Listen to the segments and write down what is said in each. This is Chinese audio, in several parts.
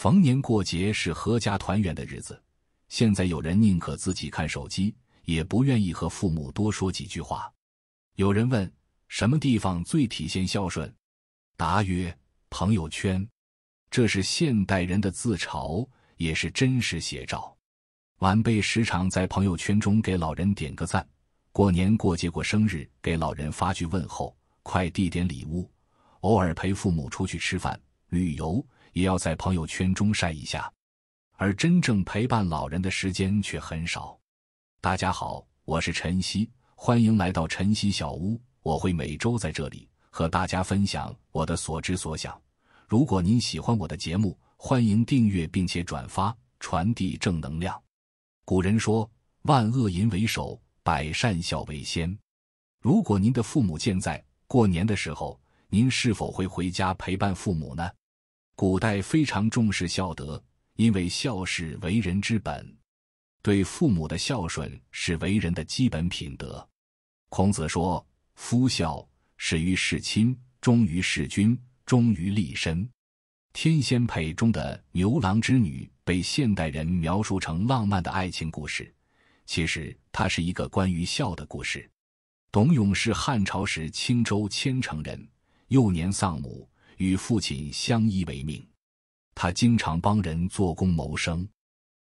逢年过节是阖家团圆的日子，现在有人宁可自己看手机，也不愿意和父母多说几句话。有人问：什么地方最体现孝顺？答曰：朋友圈。这是现代人的自嘲，也是真实写照。晚辈时常在朋友圈中给老人点个赞，过年过节过生日给老人发句问候，快递点礼物，偶尔陪父母出去吃饭。旅游也要在朋友圈中晒一下，而真正陪伴老人的时间却很少。大家好，我是晨曦，欢迎来到晨曦小屋。我会每周在这里和大家分享我的所知所想。如果您喜欢我的节目，欢迎订阅并且转发，传递正能量。古人说：“万恶淫为首，百善孝为先。”如果您的父母健在，过年的时候您是否会回家陪伴父母呢？古代非常重视孝德，因为孝是为人之本，对父母的孝顺是为人的基本品德。孔子说：“夫孝，始于事亲，忠于事君，忠于立身。”《天仙配》中的牛郎织女被现代人描述成浪漫的爱情故事，其实它是一个关于孝的故事。董永是汉朝时青州千城人，幼年丧母。与父亲相依为命，他经常帮人做工谋生。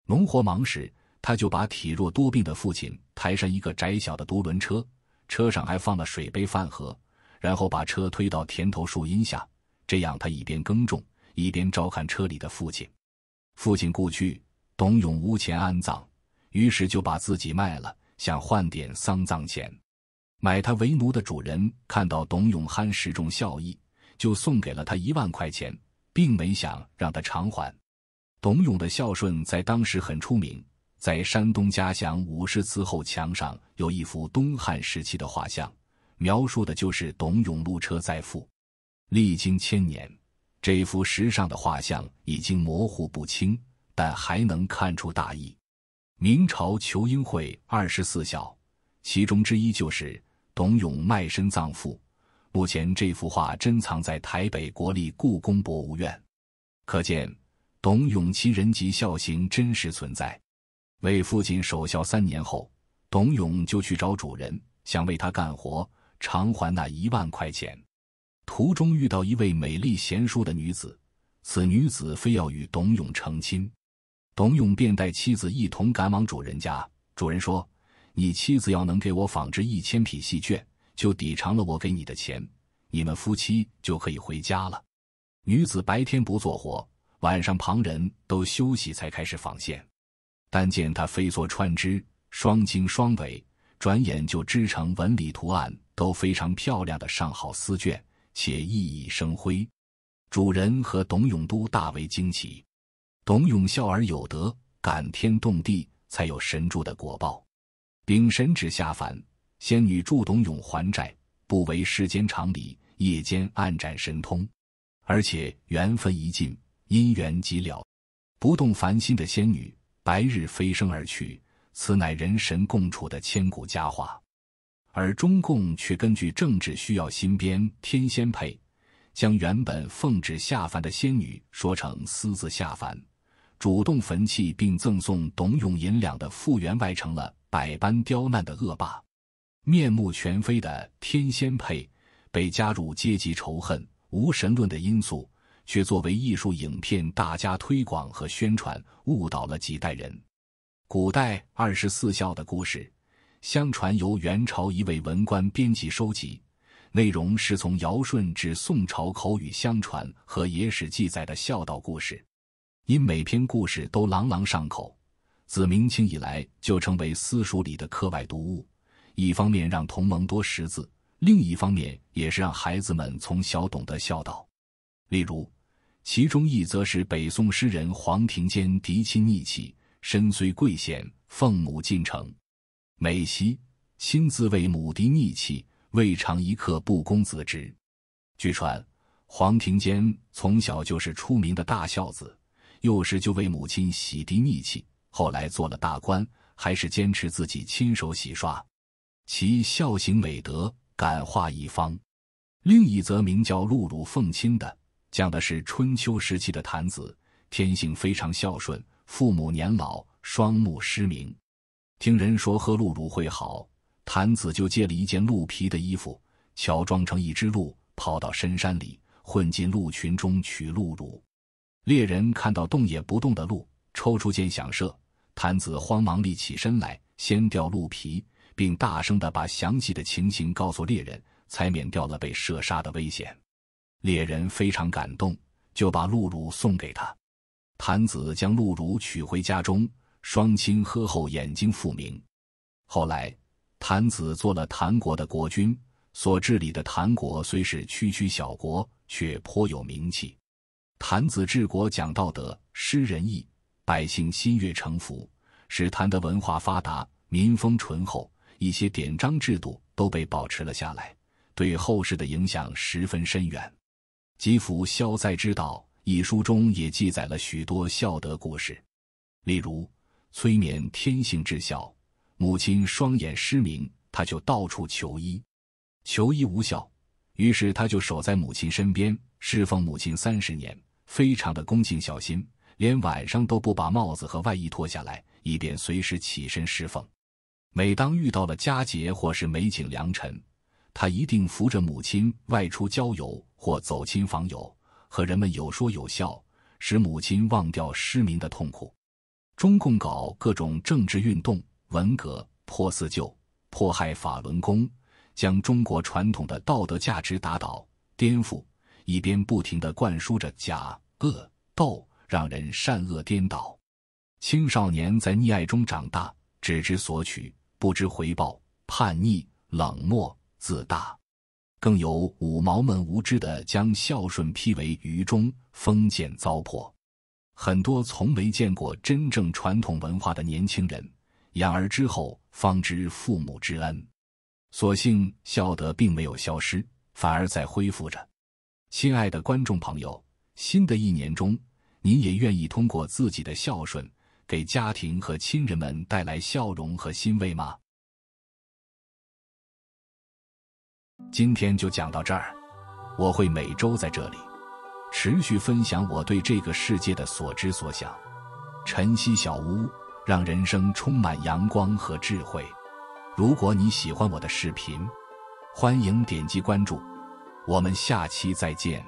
农活忙时，他就把体弱多病的父亲抬上一个窄小的独轮车，车上还放了水杯、饭盒，然后把车推到田头树荫下。这样，他一边耕种，一边照看车里的父亲。父亲故去，董永无钱安葬，于是就把自己卖了，想换点丧葬钱。买他为奴的主人看到董永憨实重笑意。就送给了他一万块钱，并没想让他偿还。董永的孝顺在当时很出名，在山东家乡武氏祠后墙上有一幅东汉时期的画像，描述的就是董永路车载富。历经千年，这幅石上的画像已经模糊不清，但还能看出大意。明朝求英会二十四孝，其中之一就是董永卖身葬父。目前这幅画珍藏在台北国立故宫博物院，可见董永其人及孝行真实存在。为父亲守孝三年后，董永就去找主人，想为他干活偿还那一万块钱。途中遇到一位美丽贤淑的女子，此女子非要与董永成亲，董永便带妻子一同赶往主人家。主人说：“你妻子要能给我纺织一千匹细绢。”就抵偿了我给你的钱，你们夫妻就可以回家了。女子白天不做活，晚上旁人都休息才开始纺线，但见她飞梭串织，双经双纬，转眼就织成纹理图案都非常漂亮的上好丝绢，且熠熠生辉。主人和董永都大为惊奇。董永孝而有德，感天动地，才有神助的果报。禀神旨下凡。仙女助董永还债，不为世间常理；夜间暗展神通，而且缘分一尽，姻缘即了。不动凡心的仙女，白日飞升而去，此乃人神共处的千古佳话。而中共却根据政治需要新编《天仙配》，将原本奉旨下凡的仙女说成私自下凡，主动焚弃并赠送董永银两的傅员外成了百般刁难的恶霸。面目全非的《天仙配》被加入阶级仇恨、无神论的因素，却作为艺术影片大加推广和宣传，误导了几代人。古代二十四孝的故事，相传由元朝一位文官编辑收集，内容是从尧舜至宋朝口语相传和野史记载的孝道故事。因每篇故事都朗朗上口，自明清以来就成为私塾里的课外读物。一方面让同盟多识字，另一方面也是让孩子们从小懂得孝道。例如，其中一则是北宋诗人黄庭坚嫡亲逆气，身虽贵显，奉母进城，每夕亲自为母嫡逆气，未尝一刻不公自知。据传，黄庭坚从小就是出名的大孝子，幼时就为母亲洗涤溺气，后来做了大官，还是坚持自己亲手洗刷。其孝行美德感化一方。另一则名叫“鹿乳奉亲”的，讲的是春秋时期的郯子，天性非常孝顺，父母年老双目失明，听人说喝鹿乳会好，谭子就借了一件鹿皮的衣服，乔装成一只鹿，跑到深山里混进鹿群中取鹿乳。猎人看到动也不动的鹿，抽出箭响射，谭子慌忙立起身来，掀掉鹿皮。并大声的把详细的情形告诉猎人，才免掉了被射杀的危险。猎人非常感动，就把露乳送给他。谭子将露乳娶回家中，双亲喝后眼睛复明。后来，谭子做了谭国的国君，所治理的谭国虽是区区小国，却颇有名气。谭子治国讲道德，施仁义，百姓心悦诚服，使谭的文化发达，民风淳厚。一些典章制度都被保持了下来，对后世的影响十分深远。《吉福消灾之道》一书中也记载了许多孝德故事，例如催眠天性至孝，母亲双眼失明，他就到处求医，求医无效，于是他就守在母亲身边侍奉母亲三十年，非常的恭敬小心，连晚上都不把帽子和外衣脱下来，以便随时起身侍奉。每当遇到了佳节或是美景良辰，他一定扶着母亲外出郊游或走亲访友，和人们有说有笑，使母亲忘掉失明的痛苦。中共搞各种政治运动，文革破四旧，迫害法轮功，将中国传统的道德价值打倒、颠覆，一边不停的灌输着假恶斗，让人善恶颠倒。青少年在溺爱中长大，只知索取。不知回报、叛逆、冷漠、自大，更有五毛们无知的将孝顺批为愚忠、封建糟粕。很多从没见过真正传统文化的年轻人，养儿之后方知父母之恩。所幸孝德并没有消失，反而在恢复着。亲爱的观众朋友，新的一年中，您也愿意通过自己的孝顺。给家庭和亲人们带来笑容和欣慰吗？今天就讲到这儿，我会每周在这里持续分享我对这个世界的所知所想。晨曦小屋让人生充满阳光和智慧。如果你喜欢我的视频，欢迎点击关注，我们下期再见。